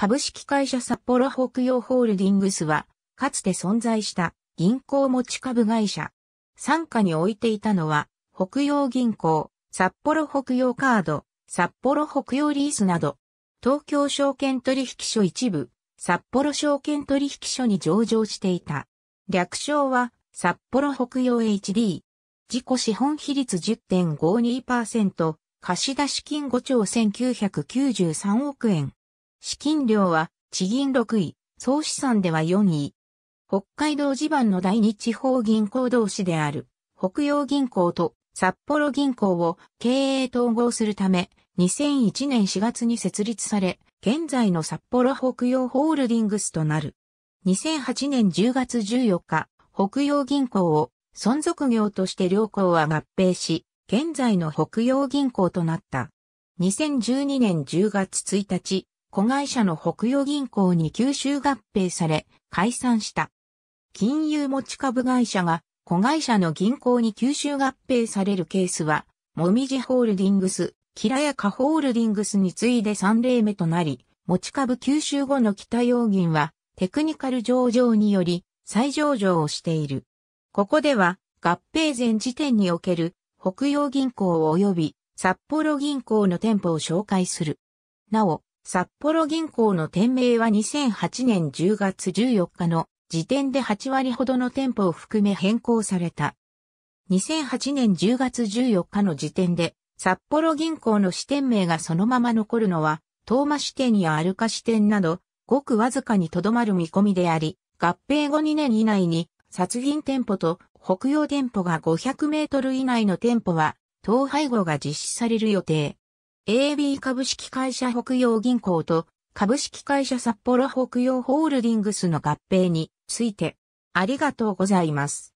株式会社札幌北洋ホールディングスは、かつて存在した銀行持ち株会社。参加に置いていたのは、北洋銀行、札幌北洋カード、札幌北洋リースなど、東京証券取引所一部、札幌証券取引所に上場していた。略称は、札幌北洋 HD。自己資本比率10.52%、貸出金5兆1993億円。資金量は地銀6位、総資産では4位。北海道地盤の第二地方銀行同士である北洋銀行と札幌銀行を経営統合するため2001年4月に設立され、現在の札幌北洋ホールディングスとなる。2008年10月14日、北洋銀行を存続業として両行は合併し、現在の北洋銀行となった。2012年10月1日、子会社の北洋銀行に吸収合併され、解散した。金融持ち株会社が子会社の銀行に吸収合併されるケースは、もみじホールディングス、キラヤカホールディングスに次いで3例目となり、持ち株吸収後の北洋銀は、テクニカル上場により、再上場をしている。ここでは、合併前時点における、北洋銀行及び札幌銀行の店舗を紹介する。なお、札幌銀行の店名は2008年10月14日の時点で8割ほどの店舗を含め変更された。2008年10月14日の時点で札幌銀行の支店名がそのまま残るのは、東間支店やアルカ支店など、ごくわずかにとどまる見込みであり、合併後2年以内に、殺銀店舗と北洋店舗が500メートル以内の店舗は、統廃合が実施される予定。AB 株式会社北洋銀行と株式会社札幌北洋ホールディングスの合併についてありがとうございます。